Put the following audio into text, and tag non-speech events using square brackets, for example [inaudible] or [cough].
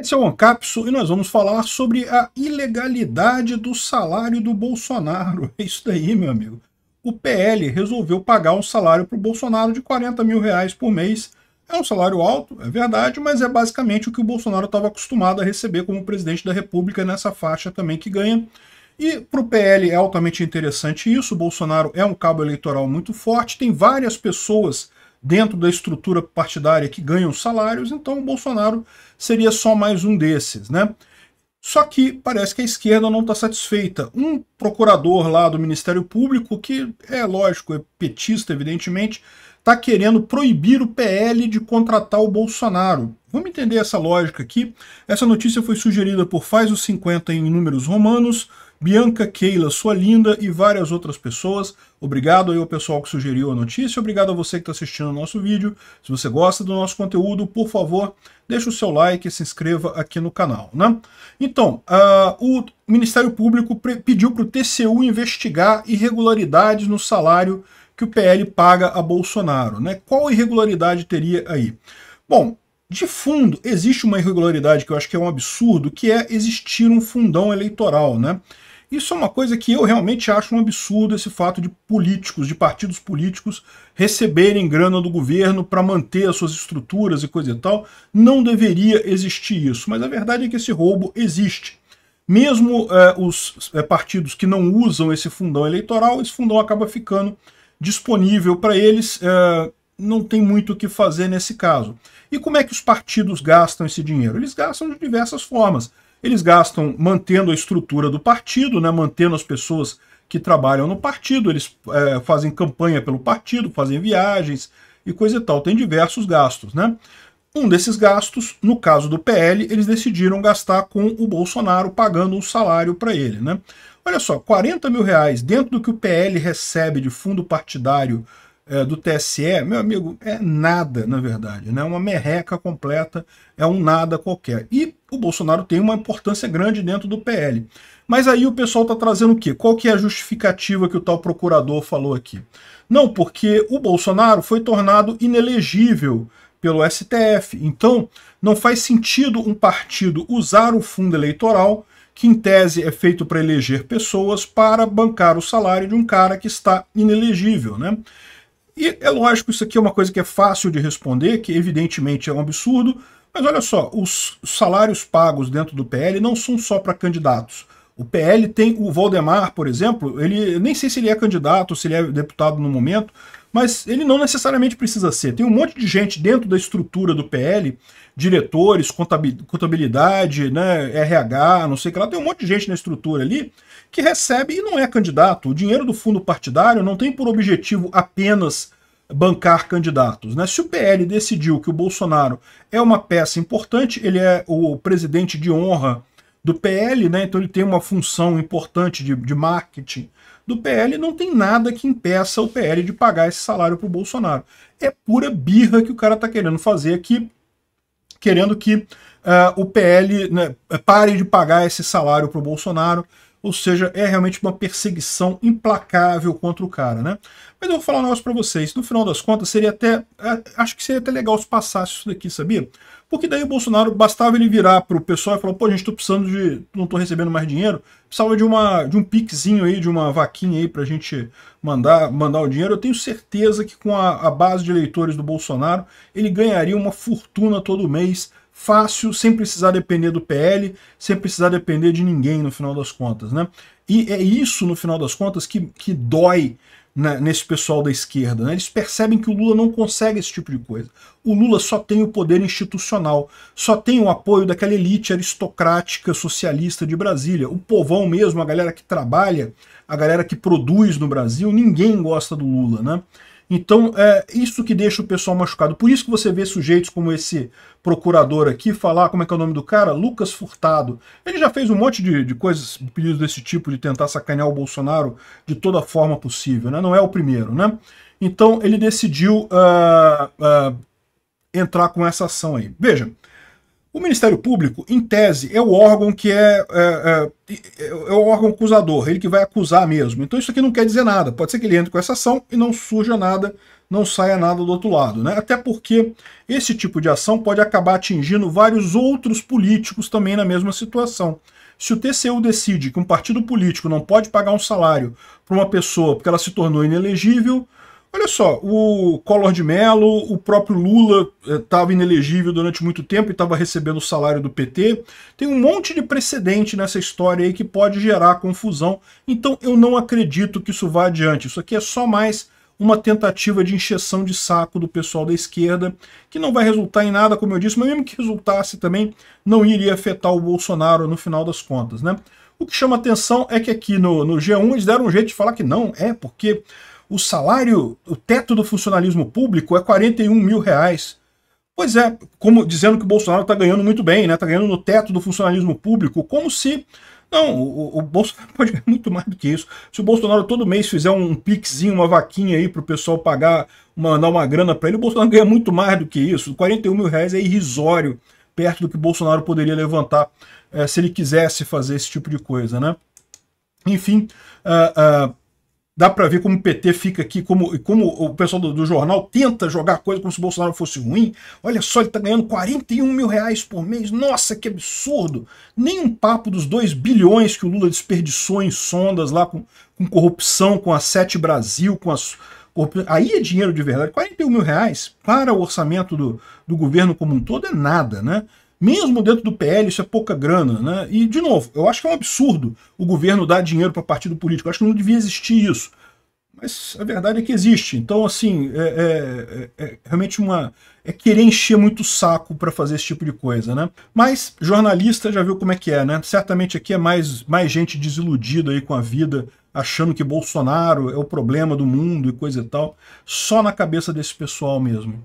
Esse é o Ancapso e nós vamos falar sobre a ilegalidade do salário do Bolsonaro. [laughs] É isso daí, meu amigo. O PL resolveu pagar um salário para o Bolsonaro de 40 mil reais por mês. É um salário alto, é verdade, mas é basicamente o que o Bolsonaro estava acostumado a receber como presidente da República nessa faixa também que ganha. E para o PL é altamente interessante isso. O Bolsonaro é um cabo eleitoral muito forte, tem várias pessoas dentro da estrutura partidária que ganham salários, então o Bolsonaro seria só mais um desses, né? Só que parece que a esquerda não está satisfeita. Um procurador lá do Ministério Público, que é lógico, é petista, evidentemente, está querendo proibir o PL de contratar o Bolsonaro. Vamos entender essa lógica aqui. Essa notícia foi sugerida por Faz os 50 em números romanos, Bianca Keila, sua linda e várias outras pessoas. Obrigado aí ao pessoal que sugeriu a notícia, obrigado a você que está assistindo o nosso vídeo. Se você gosta do nosso conteúdo, por favor, deixe o seu like e se inscreva aqui no canal. Né? Então, uh, o Ministério Público pediu para o TCU investigar irregularidades no salário que o PL paga a Bolsonaro. Né? Qual irregularidade teria aí? Bom, de fundo, existe uma irregularidade que eu acho que é um absurdo, que é existir um fundão eleitoral. Né? Isso é uma coisa que eu realmente acho um absurdo, esse fato de políticos, de partidos políticos, receberem grana do governo para manter as suas estruturas e coisa e tal. Não deveria existir isso, mas a verdade é que esse roubo existe. Mesmo eh, os eh, partidos que não usam esse fundão eleitoral, esse fundão acaba ficando disponível para eles, é, não tem muito o que fazer nesse caso. E como é que os partidos gastam esse dinheiro? Eles gastam de diversas formas. Eles gastam mantendo a estrutura do partido, né, mantendo as pessoas que trabalham no partido, eles é, fazem campanha pelo partido, fazem viagens e coisa e tal. Tem diversos gastos, né? Um desses gastos, no caso do PL, eles decidiram gastar com o Bolsonaro pagando um salário para ele, né? Olha só, 40 mil reais dentro do que o PL recebe de fundo partidário é, do TSE, meu amigo, é nada, na verdade. É né? uma merreca completa, é um nada qualquer. E o Bolsonaro tem uma importância grande dentro do PL. Mas aí o pessoal está trazendo o quê? Qual que é a justificativa que o tal procurador falou aqui? Não, porque o Bolsonaro foi tornado inelegível pelo STF. Então, não faz sentido um partido usar o fundo eleitoral que em tese é feito para eleger pessoas para bancar o salário de um cara que está inelegível, né? E é lógico, isso aqui é uma coisa que é fácil de responder, que evidentemente é um absurdo, mas olha só, os salários pagos dentro do PL não são só para candidatos. O PL tem o Valdemar, por exemplo, ele nem sei se ele é candidato, se ele é deputado no momento, mas ele não necessariamente precisa ser. Tem um monte de gente dentro da estrutura do PL, diretores, contabilidade, né, RH, não sei o que lá, tem um monte de gente na estrutura ali que recebe e não é candidato. O dinheiro do fundo partidário não tem por objetivo apenas bancar candidatos. Né? Se o PL decidiu que o Bolsonaro é uma peça importante, ele é o presidente de honra do PL, né? Então ele tem uma função importante de, de marketing do PL, não tem nada que impeça o PL de pagar esse salário para o Bolsonaro. É pura birra que o cara está querendo fazer aqui, querendo que uh, o PL né, pare de pagar esse salário para o Bolsonaro. Ou seja, é realmente uma perseguição implacável contra o cara, né? Mas eu vou falar um negócio para vocês. No final das contas, seria até. É, acho que seria até legal se passasse isso daqui, sabia? Porque daí o Bolsonaro bastava ele virar pro pessoal e falar: pô, gente, tô precisando de. não tô recebendo mais dinheiro, precisava de, uma, de um piquezinho aí, de uma vaquinha aí pra gente mandar, mandar o dinheiro. Eu tenho certeza que com a, a base de eleitores do Bolsonaro, ele ganharia uma fortuna todo mês fácil, sem precisar depender do PL, sem precisar depender de ninguém no final das contas. Né? E é isso, no final das contas, que, que dói né, nesse pessoal da esquerda. Né? Eles percebem que o Lula não consegue esse tipo de coisa. O Lula só tem o poder institucional, só tem o apoio daquela elite aristocrática socialista de Brasília. O povão mesmo, a galera que trabalha, a galera que produz no Brasil, ninguém gosta do Lula. Né? Então é isso que deixa o pessoal machucado. Por isso que você vê sujeitos como esse procurador aqui falar, como é que é o nome do cara? Lucas Furtado. Ele já fez um monte de, de coisas, pedidos desse tipo, de tentar sacanear o Bolsonaro de toda forma possível, né? Não é o primeiro, né? Então ele decidiu uh, uh, entrar com essa ação aí. Veja, o Ministério Público, em tese, é o órgão que é, é, é, é, o órgão acusador, ele que vai acusar mesmo. Então isso aqui não quer dizer nada. Pode ser que ele entre com essa ação e não surja nada, não saia nada do outro lado. Né? Até porque esse tipo de ação pode acabar atingindo vários outros políticos também na mesma situação. Se o TCU decide que um partido político não pode pagar um salário para uma pessoa porque ela se tornou inelegível, Olha só, o Collor de Mello, o próprio Lula estava eh, inelegível durante muito tempo e estava recebendo o salário do PT. Tem um monte de precedente nessa história aí que pode gerar confusão. Então eu não acredito que isso vá adiante. Isso aqui é só mais uma tentativa de encheção de saco do pessoal da esquerda, que não vai resultar em nada, como eu disse, mas mesmo que resultasse também, não iria afetar o Bolsonaro no final das contas, né? O que chama atenção é que aqui no, no G1 eles deram um jeito de falar que não, é porque o salário, o teto do funcionalismo público é 41 mil reais. Pois é, como dizendo que o Bolsonaro está ganhando muito bem, né? Está ganhando no teto do funcionalismo público, como se. Não, o, o Bolsonaro [laughs] pode ganhar muito mais do que isso. Se o Bolsonaro todo mês fizer um piquezinho, uma vaquinha aí para o pessoal pagar, mandar uma grana para ele, o Bolsonaro ganha muito mais do que isso. 41 mil reais é irrisório, perto do que o Bolsonaro poderia levantar é, se ele quisesse fazer esse tipo de coisa, né? Enfim, uh, uh, dá para ver como o PT fica aqui, como, como o pessoal do, do, jornal tenta jogar coisa como se o Bolsonaro fosse ruim. Olha só, ele está ganhando 41 mil reais por mês. Nossa, que absurdo! Nem um papo dos 2 bilhões que o Lula desperdiçou em sondas lá com, com corrupção, com a Sete Brasil, com as. Aí é dinheiro de verdade. 41 mil reais para o orçamento do, do governo como um todo é nada, né? mesmo dentro do PL, isso é pouca grana. Né? E, de novo, eu acho que é um absurdo o governo dar dinheiro para partido político. Eu acho que não devia existir isso. Mas a verdade é que existe. Então, assim, é, é, é, é realmente uma. É querer encher muito saco para fazer esse tipo de coisa, né? Mas jornalista já viu como é que é, né? Certamente aqui é mais, mais gente desiludida aí com a vida, achando que Bolsonaro é o problema do mundo e coisa e tal. Só na cabeça desse pessoal mesmo.